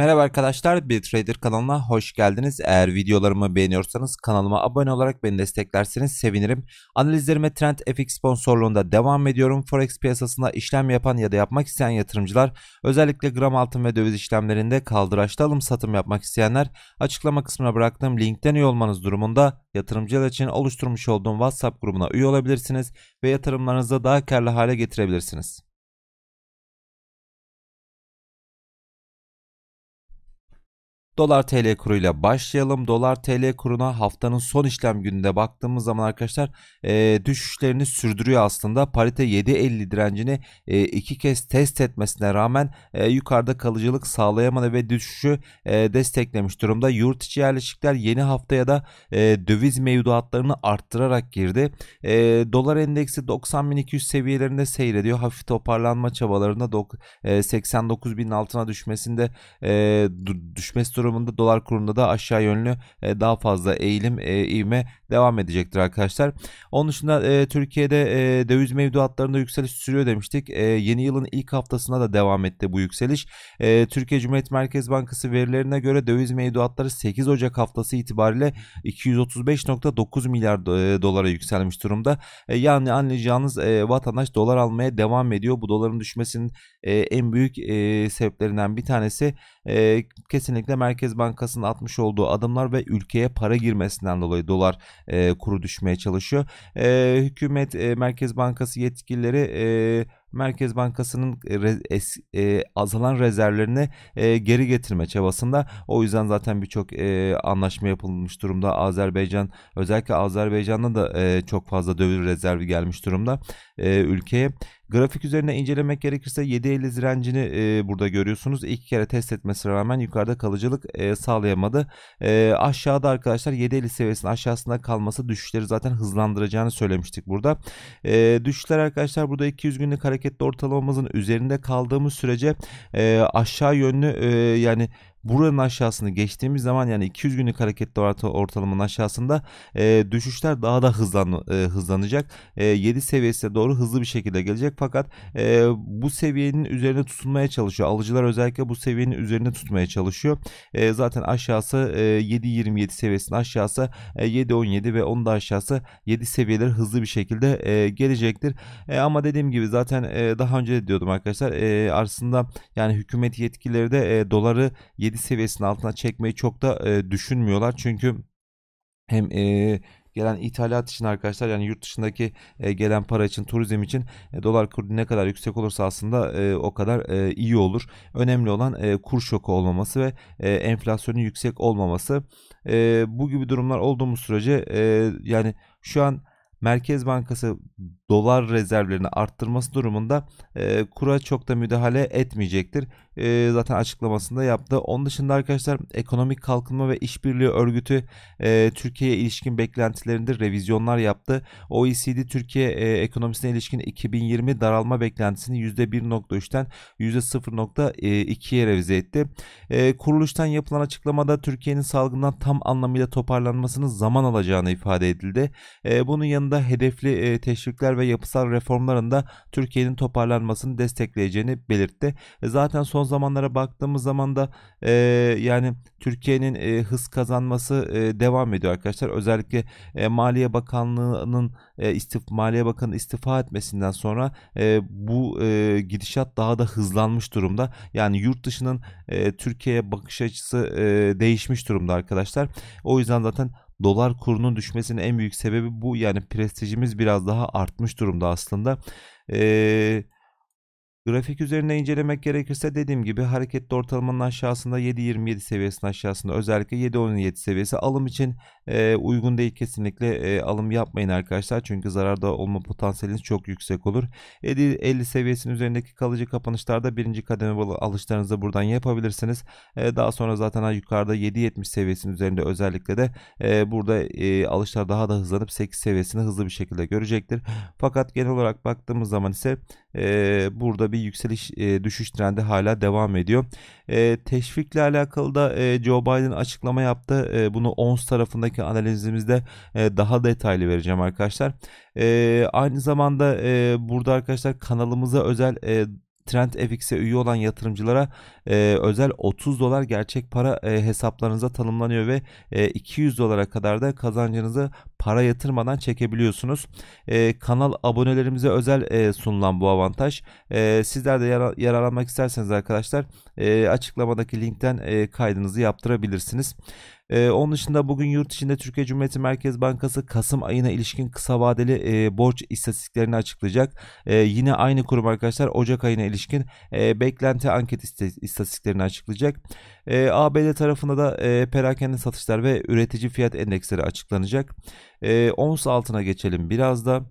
Merhaba arkadaşlar, BitTrader kanalına hoş geldiniz. Eğer videolarımı beğeniyorsanız kanalıma abone olarak beni desteklerseniz sevinirim. Analizlerime Trend FX sponsorluğunda devam ediyorum. Forex piyasasında işlem yapan ya da yapmak isteyen yatırımcılar, özellikle gram altın ve döviz işlemlerinde kaldıraçlı alım satım yapmak isteyenler, açıklama kısmına bıraktığım linkten üye olmanız durumunda yatırımcılar için oluşturmuş olduğum WhatsApp grubuna üye olabilirsiniz ve yatırımlarınızı daha karlı hale getirebilirsiniz. Dolar TL kuruyla başlayalım. Dolar TL kuruna haftanın son işlem gününde baktığımız zaman arkadaşlar e, düşüşlerini sürdürüyor aslında. Parite 7.50 direncini e, iki kez test etmesine rağmen e, yukarıda kalıcılık sağlayamadı ve düşüşü e, desteklemiş durumda. Yurt içi yerleşikler yeni haftaya da e, döviz mevduatlarını arttırarak girdi. E, dolar endeksi 90.200 seviyelerinde seyrediyor. Hafif toparlanma çabalarında e, 89.000 altına düşmesinde e, düşmesi durumu durumunda dolar kurunda da aşağı yönlü e, daha fazla eğilim e, ivme devam edecektir arkadaşlar. Onun dışında e, Türkiye'de e, döviz mevduatlarında yükseliş sürüyor demiştik. yeni yılın ilk haftasına da devam etti bu yükseliş. Türkiye Cumhuriyet Merkez Bankası verilerine göre döviz mevduatları 8 Ocak haftası itibariyle 235.9 milyar dolara yükselmiş durumda. yani anlayacağınız vatandaş dolar almaya devam ediyor. Bu doların düşmesinin en büyük sebeplerinden bir tanesi kesinlikle merkez Merkez Bankası'nın atmış olduğu adımlar ve ülkeye para girmesinden dolayı dolar e, kuru düşmeye çalışıyor. E, hükümet e, Merkez Bankası yetkilileri e, Merkez Bankası'nın e, es, e, azalan rezervlerini e, geri getirme çabasında. O yüzden zaten birçok e, anlaşma yapılmış durumda. Azerbaycan özellikle Azerbaycan'da da e, çok fazla döviz rezervi gelmiş durumda e, ülkeye. Grafik üzerine incelemek gerekirse 7.50 direncini e, burada görüyorsunuz. İki kere test etmesine rağmen yukarıda kalıcılık e, sağlayamadı. E, aşağıda arkadaşlar 7.50 seviyesinin aşağısında kalması düşüşleri zaten hızlandıracağını söylemiştik burada. E, düşüşler arkadaşlar burada 200 günlük hareketli ortalamamızın üzerinde kaldığımız sürece e, aşağı yönlü e, yani Buranın aşağısını geçtiğimiz zaman yani 200 günlük hareketli ortalamanın aşağısında e, düşüşler daha da hızlan, e, hızlanacak. E, 7 seviyesine doğru hızlı bir şekilde gelecek fakat e, bu seviyenin üzerine tutunmaya çalışıyor. Alıcılar özellikle bu seviyenin üzerine tutmaya çalışıyor. E, zaten aşağısı e, 7.27 seviyesinin aşağısı e, 7.17 ve onun da aşağısı 7 seviyeleri hızlı bir şekilde e, gelecektir. E, ama dediğim gibi zaten e, daha önce de diyordum arkadaşlar e, aslında yani hükümet yetkileri de e, doları 7 seviyesinin altına çekmeyi çok da e, düşünmüyorlar. Çünkü hem e, gelen ithalat için arkadaşlar yani yurt dışındaki e, gelen para için turizm için e, dolar kuru ne kadar yüksek olursa aslında e, o kadar e, iyi olur. Önemli olan e, kur şoku olmaması ve e, enflasyonun yüksek olmaması. E, bu gibi durumlar olduğumuz sürece e, yani şu an Merkez Bankası dolar rezervlerini arttırması durumunda e, kura çok da müdahale etmeyecektir. E, zaten açıklamasında yaptı. Onun dışında arkadaşlar Ekonomik Kalkınma ve İşbirliği Örgütü e, Türkiye'ye ilişkin beklentilerinde revizyonlar yaptı. OECD Türkiye e, ekonomisine ilişkin 2020 daralma beklentisini %1.3'ten %0.2'ye revize etti. E, kuruluştan yapılan açıklamada Türkiye'nin salgından tam anlamıyla toparlanmasının zaman alacağını ifade edildi. E, bunun yanında hedefli e, teşvikler ve ve yapısal reformlarında Türkiye'nin toparlanmasını destekleyeceğini belirtti. E, zaten son zamanlara baktığımız zaman da e, yani Türkiye'nin e, hız kazanması e, devam ediyor arkadaşlar. Özellikle e, Maliye Bakanlığı'nın e, istif Maliye Bakanı istifa etmesinden sonra e, bu e, gidişat daha da hızlanmış durumda. Yani yurt dışının e, Türkiye'ye bakış açısı e, değişmiş durumda arkadaşlar. O yüzden zaten dolar kurunun düşmesinin en büyük sebebi bu. Yani prestijimiz biraz daha artmış durumda aslında. Eee Grafik üzerine incelemek gerekirse dediğim gibi hareketli ortalamanın aşağısında 7.27 seviyesinin aşağısında özellikle 7.17 seviyesi alım için e, uygun değil kesinlikle e, alım yapmayın arkadaşlar. Çünkü zararda olma potansiyeliniz çok yüksek olur. 50, 50 seviyesinin üzerindeki kalıcı kapanışlarda birinci kademe alışlarınızı buradan yapabilirsiniz. E, daha sonra zaten yukarıda 7.70 seviyesinin üzerinde özellikle de e, burada e, alışlar daha da hızlanıp 8 seviyesini hızlı bir şekilde görecektir. Fakat genel olarak baktığımız zaman ise e, burada bir yükseliş e, düşüş trendi hala devam ediyor. E, teşvikle alakalı da e, Joe Biden açıklama yaptı. E, bunu ONS tarafındaki sonraki analizimizde e, daha detaylı vereceğim arkadaşlar. E, aynı zamanda e, burada arkadaşlar kanalımıza özel Trend FX'e üye olan yatırımcılara e, özel 30 dolar gerçek para e, hesaplarınıza tanımlanıyor ve e, 200 dolara kadar da kazancınızı para yatırmadan çekebiliyorsunuz. E, kanal abonelerimize özel e, sunulan bu avantaj. E, sizler de yara, yararlanmak isterseniz arkadaşlar e, açıklamadaki linkten e, kaydınızı yaptırabilirsiniz. E, onun dışında bugün yurt içinde Türkiye Cumhuriyeti Merkez Bankası Kasım ayına ilişkin kısa vadeli e, borç istatistiklerini açıklayacak. E, yine aynı kurum arkadaşlar Ocak ayına ilişkin e, beklenti anket istatistiklerini açıklayacak. E, ee, ABD tarafında da e, perakende satışlar ve üretici fiyat endeksleri açıklanacak. E, ons altına geçelim biraz da.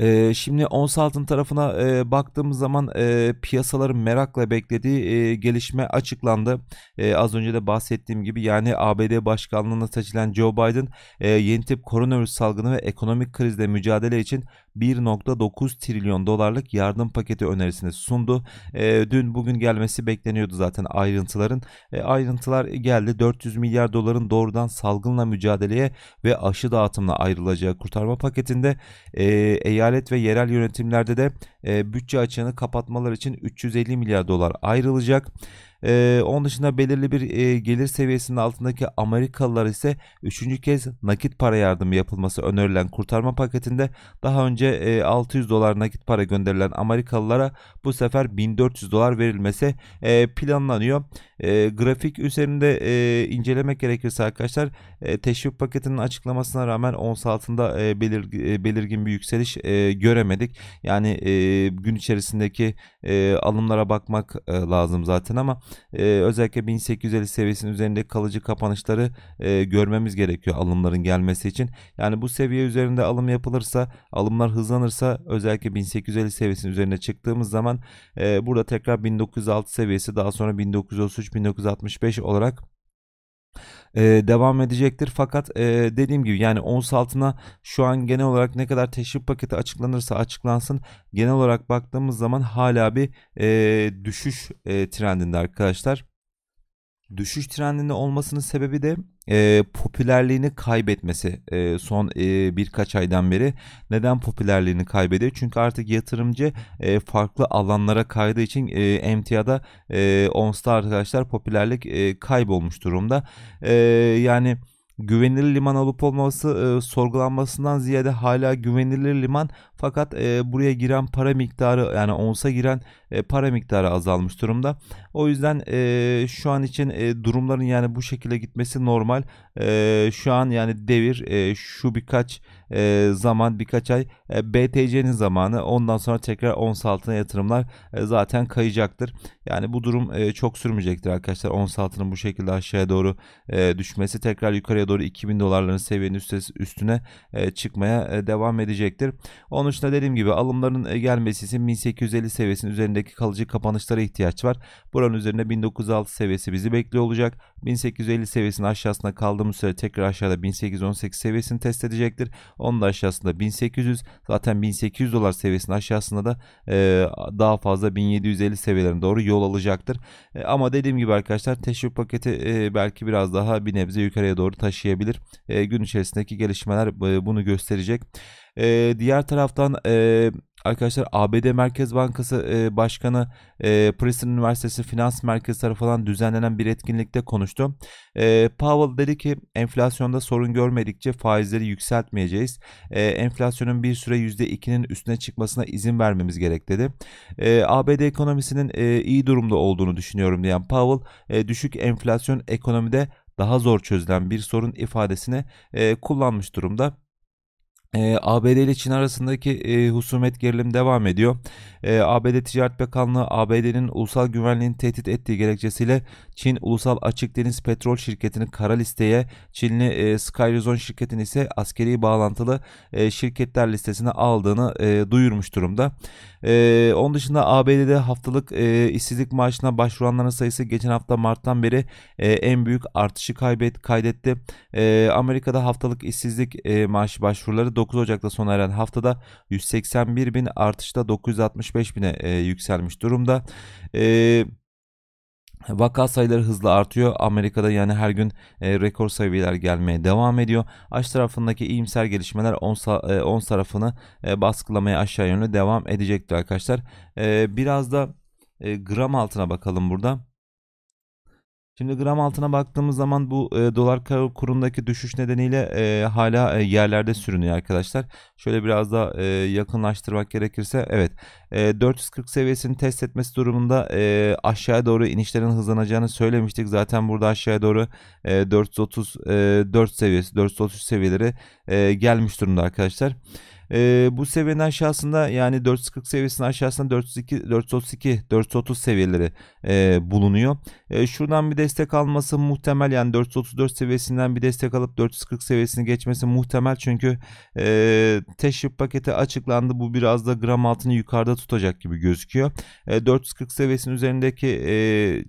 E, şimdi ons altın tarafına e, baktığımız zaman e, piyasaların merakla beklediği e, gelişme açıklandı. E, az önce de bahsettiğim gibi yani ABD başkanlığına seçilen Joe Biden e, yeni tip koronavirüs salgını ve ekonomik krizle mücadele için 1.9 trilyon dolarlık yardım paketi önerisini sundu. E, dün bugün gelmesi bekleniyordu zaten ayrıntıların. E, ayrıntılar geldi. 400 milyar doların doğrudan salgınla mücadeleye ve aşı dağıtımına ayrılacağı kurtarma paketinde e, eyalet ve yerel yönetimlerde de e, bütçe açığını kapatmalar için 350 milyar dolar ayrılacak. E, onun dışında belirli bir e, gelir seviyesinin altındaki Amerikalılar ise üçüncü kez nakit para yardımı yapılması önerilen kurtarma paketinde daha önce e, 600 dolar nakit para gönderilen Amerikalılara bu sefer 1400 dolar verilmesi e, planlanıyor. E, grafik üzerinde e, incelemek gerekirse arkadaşlar e, teşvik paketinin açıklamasına rağmen ons altında e, belir, e, belirgin bir yükseliş e, göremedik. Yani e, gün içerisindeki e, alımlara bakmak e, lazım zaten ama e, özellikle 1850 seviyesinin üzerinde kalıcı kapanışları e, görmemiz gerekiyor alımların gelmesi için. Yani bu seviye üzerinde alım yapılırsa alımlar hızlanırsa özellikle 1850 seviyesinin üzerine çıktığımız zaman e, burada tekrar 1906 seviyesi daha sonra 1933 1963-1965 olarak e, devam edecektir. Fakat e, dediğim gibi yani ons altına şu an genel olarak ne kadar teşvik paketi açıklanırsa açıklansın genel olarak baktığımız zaman hala bir e, düşüş e, trendinde arkadaşlar. Düşüş trendinde olmasının sebebi de e, popülerliğini kaybetmesi e, son e, birkaç aydan beri. Neden popülerliğini kaybediyor? Çünkü artık yatırımcı e, farklı alanlara kaydığı için e, emtiada e, ONS'ta arkadaşlar popülerlik e, kaybolmuş durumda. E, yani güvenilir liman olup olmaması e, sorgulanmasından ziyade hala güvenilir liman fakat e, buraya giren para miktarı yani onsa giren e, para miktarı azalmış durumda. O yüzden e, şu an için e, durumların yani bu şekilde gitmesi normal. E, şu an yani devir e, şu birkaç e, zaman birkaç ay e, BTC'nin zamanı ondan sonra tekrar ons altına yatırımlar e, zaten kayacaktır. Yani bu durum e, çok sürmeyecektir arkadaşlar. Ons altının bu şekilde aşağıya doğru e, düşmesi tekrar yukarıya doğru 2000 dolarların seviyenin üstesi, üstüne e, çıkmaya e, devam edecektir. Onun dışında dediğim gibi alımların e, gelmesi için 1850 seviyesinin üzerinde üzerindeki kalıcı kapanışlara ihtiyaç var. Buranın üzerinde 1906 seviyesi bizi bekliyor olacak. 1850 seviyesinin aşağısında kaldığımız süre tekrar aşağıda 1818 seviyesini test edecektir. Onun da aşağısında 1800 zaten 1800 dolar seviyesinin aşağısında da e, daha fazla 1750 seviyelerine doğru yol alacaktır. E, ama dediğim gibi arkadaşlar teşvik paketi e, belki biraz daha bir nebze yukarıya doğru taşıyabilir. E, gün içerisindeki gelişmeler e, bunu gösterecek. E, diğer taraftan e, arkadaşlar ABD Merkez Bankası e, Başkanı e, Princeton Üniversitesi Finans Merkezi tarafından düzenlenen bir etkinlikte konuştu. E, Powell dedi ki enflasyonda sorun görmedikçe faizleri yükseltmeyeceğiz. E, enflasyonun bir süre %2'nin üstüne çıkmasına izin vermemiz gerek dedi. E, ABD ekonomisinin e, iyi durumda olduğunu düşünüyorum diyen Powell e, düşük enflasyon ekonomide daha zor çözülen bir sorun ifadesini e, kullanmış durumda. E, ee, ABD ile Çin arasındaki e, husumet gerilim devam ediyor. E, ee, ABD Ticaret Bakanlığı ABD'nin ulusal güvenliğini tehdit ettiği gerekçesiyle Çin Ulusal Açık Deniz Petrol Şirketi'ni kara listeye, Çinli e, Skyrizon şirketini ise askeri bağlantılı e, şirketler listesine aldığını e, duyurmuş durumda. E, onun dışında ABD'de haftalık e, işsizlik maaşına başvuranların sayısı geçen hafta Mart'tan beri e, en büyük artışı kaybet kaydetti. E, Amerika'da haftalık işsizlik e, maaşı başvuruları 9 Ocak'ta sona eren haftada 181 bin artışta 965 bine e, yükselmiş durumda. Eee Vaka sayıları hızla artıyor. Amerika'da yani her gün e, rekor seviyeler gelmeye devam ediyor. Aş tarafındaki iyimser gelişmeler 10 e, tarafını e, baskılamaya aşağı yönlü devam edecektir arkadaşlar. E, biraz da e, gram altına bakalım burada. Şimdi gram altına baktığımız zaman bu e, dolar kurundaki düşüş nedeniyle e, hala e, yerlerde sürünüyor arkadaşlar. Şöyle biraz da e, yakınlaştırmak gerekirse evet e, 440 seviyesini test etmesi durumunda e, aşağıya doğru inişlerin hızlanacağını söylemiştik. Zaten burada aşağıya doğru e, 430 e, 4 seviyesi 430 seviyeleri e, gelmiş durumda arkadaşlar. E, bu seviyenin aşağısında yani 440 seviyesinin aşağısında 402, 432, 430 seviyeleri e, bulunuyor. E, şuradan bir destek alması muhtemel yani 434 seviyesinden bir destek alıp 440 seviyesini geçmesi muhtemel çünkü e, teşvik paketi açıklandı. Bu biraz da gram altını yukarıda tutacak gibi gözüküyor. E, 440 seviyesinin üzerindeki e,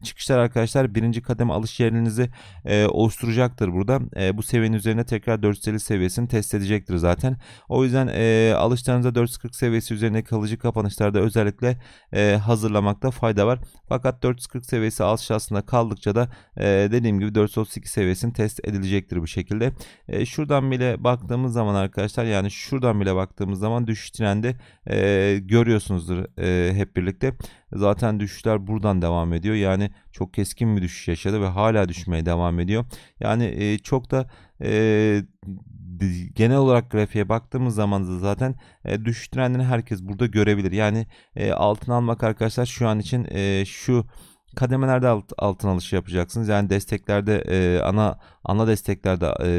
çıkışlar arkadaşlar birinci kademe alış yerinizi e, oluşturacaktır burada. E, bu seviyenin üzerine tekrar 450 seviyesini test edecektir zaten. O yüzden e, e, ee, 440 seviyesi üzerine kalıcı kapanışlarda özellikle e, hazırlamakta fayda var. Fakat 440 seviyesi aşağısında kaldıkça da e, dediğim gibi 432 seviyesini test edilecektir bu şekilde. E, şuradan bile baktığımız zaman arkadaşlar yani şuradan bile baktığımız zaman düşüş trendi e, görüyorsunuzdur e, hep birlikte. Zaten düşüşler buradan devam ediyor. Yani çok keskin bir düşüş yaşadı ve hala düşmeye devam ediyor. Yani e, çok da e, genel olarak grafiğe baktığımız zaman da zaten e, düşüş trendini herkes burada görebilir. Yani e, altın almak arkadaşlar şu an için e, şu kademelerde alt, altın alışı yapacaksınız. Yani desteklerde e, ana ana desteklerde e,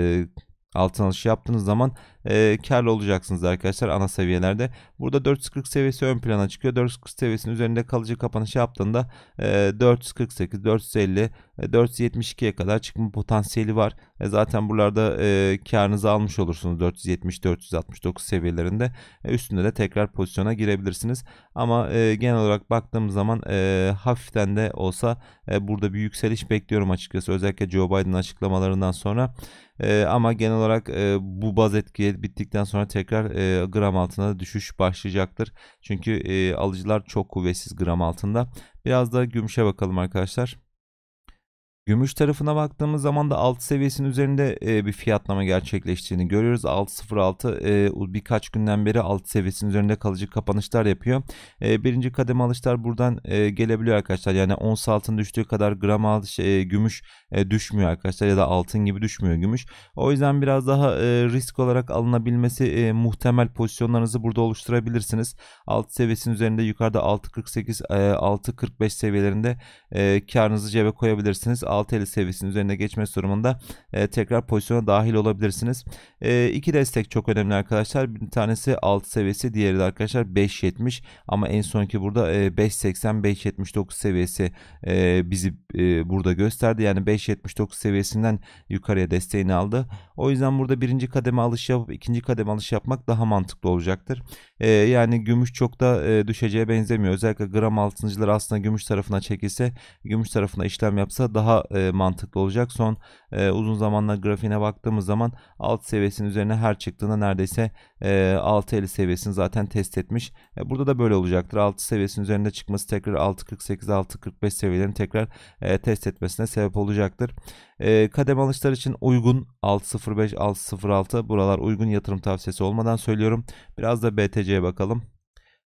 altın alışı yaptığınız zaman e, karlı olacaksınız arkadaşlar ana seviyelerde. Burada 440 seviyesi ön plana çıkıyor. 440 seviyesinin üzerinde kalıcı kapanış yaptığında e, 448, 450, e, 472'ye kadar çıkma potansiyeli var. E, zaten buralarda e, karınızı almış olursunuz 470, 469 seviyelerinde. E, üstünde de tekrar pozisyona girebilirsiniz. Ama e, genel olarak baktığımız zaman e, hafiften de olsa e, burada bir yükseliş bekliyorum açıkçası. Özellikle Joe Biden açıklamalarından sonra ee, ama genel olarak e, bu baz etki bittikten sonra tekrar e, gram altına düşüş başlayacaktır. Çünkü e, alıcılar çok kuvvetsiz gram altında. Biraz da gümüşe bakalım arkadaşlar. Gümüş tarafına baktığımız zaman da alt seviyesinin üzerinde e, bir fiyatlama gerçekleştiğini görüyoruz. 6.06 e, birkaç günden beri alt seviyesinin üzerinde kalıcı kapanışlar yapıyor. E, birinci kademe alışlar buradan e, gelebiliyor arkadaşlar. Yani ons altın düştüğü kadar gram alış, şey, e, gümüş e, düşmüyor arkadaşlar ya da altın gibi düşmüyor gümüş. O yüzden biraz daha e, risk olarak alınabilmesi e, muhtemel pozisyonlarınızı burada oluşturabilirsiniz. Alt seviyesinin üzerinde yukarıda 6.48 e, 6.45 seviyelerinde e, karınızı cebe koyabilirsiniz 6.50 seviyesinin üzerine geçme durumunda e, tekrar pozisyona dahil olabilirsiniz. E, iki destek çok önemli arkadaşlar. Bir tanesi 6 seviyesi diğeri de arkadaşlar 5.70 ama en sonki burada e, 5.80 5.79 seviyesi e, bizi e, burada gösterdi. Yani 5.79 seviyesinden yukarıya desteğini aldı. O yüzden burada birinci kademe alış yapıp ikinci kademe alış yapmak daha mantıklı olacaktır. E, yani gümüş çok da e, düşeceğe benzemiyor. Özellikle gram altıncılar aslında gümüş tarafına çekilse gümüş tarafına işlem yapsa daha e, mantıklı olacak. Son e, uzun zamanla grafiğine baktığımız zaman alt seviyesinin üzerine her çıktığında neredeyse e, 6.50 seviyesini zaten test etmiş. E, burada da böyle olacaktır. 6 seviyesinin üzerinde çıkması tekrar 6.48-6.45 seviyelerini tekrar e, test etmesine sebep olacaktır. E, kademe alışlar için uygun 6.05-6.06 buralar uygun yatırım tavsiyesi olmadan söylüyorum. Biraz da BTC'ye bakalım.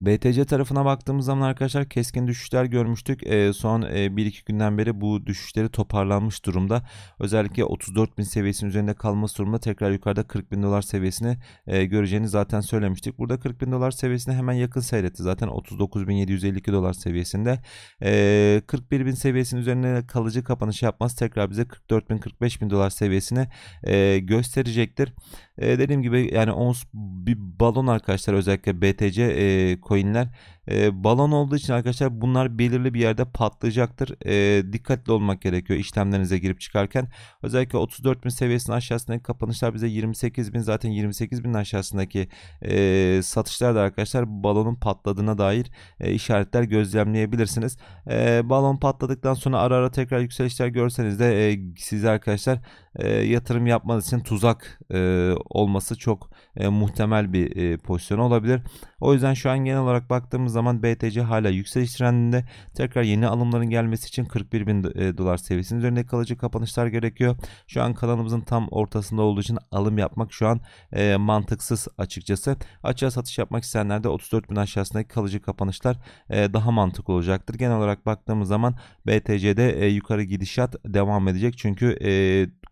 BTC tarafına baktığımız zaman arkadaşlar keskin düşüşler görmüştük. E, son e, 1-2 günden beri bu düşüşleri toparlanmış durumda. Özellikle 34 bin seviyesinin üzerinde kalması durumda tekrar yukarıda 40 bin dolar seviyesini e, göreceğini zaten söylemiştik. Burada 40 bin dolar seviyesine hemen yakın seyretti. Zaten 39.752 dolar seviyesinde. E, ee, 41 bin seviyesinin üzerinde kalıcı kapanış yapmaz. Tekrar bize 44 bin 45 bin dolar seviyesini e, gösterecektir. E, dediğim gibi yani ons bir balon arkadaşlar özellikle BTC e, coinler. E, balon olduğu için arkadaşlar bunlar belirli bir yerde patlayacaktır. E, dikkatli olmak gerekiyor işlemlerinize girip çıkarken. Özellikle 34.000 seviyesinin aşağısındaki kapanışlar bize 28.000 zaten 28.000'in aşağısındaki e, satışlar da arkadaşlar balonun patladığına dair e, işaretler gözlemleyebilirsiniz. E, balon patladıktan sonra ara ara tekrar yükselişler görseniz de e, siz arkadaşlar e, yatırım yapmanız için tuzak e, olması çok e, muhtemel bir e, pozisyon olabilir. O yüzden şu an genel olarak baktığımız zaman BTC hala yükseliş trendinde. Tekrar yeni alımların gelmesi için 41 bin e, dolar seviyesinin üzerinde kalıcı kapanışlar gerekiyor. Şu an kanalımızın tam ortasında olduğu için alım yapmak şu an e, mantıksız açıkçası. Açığa satış yapmak isteyenler de 34 bin aşağısındaki kalıcı kapanışlar e, daha mantıklı olacaktır. Genel olarak baktığımız zaman BTC'de e, yukarı gidişat devam edecek. Çünkü e,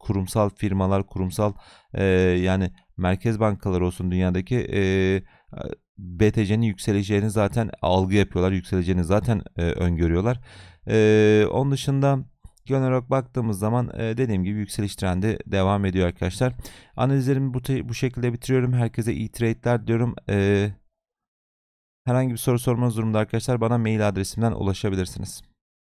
kurumsal firmalar, kurumsal e, yani merkez bankaları olsun dünyadaki e, BTC'nin yükseleceğini zaten algı yapıyorlar. Yükseleceğini zaten e, öngörüyorlar. E, onun dışında genel olarak baktığımız zaman e, dediğim gibi yükseliş trendi devam ediyor arkadaşlar. Analizlerimi bu, bu şekilde bitiriyorum. Herkese iyi trade'ler diyorum. E, herhangi bir soru sormanız durumda arkadaşlar bana mail adresimden ulaşabilirsiniz.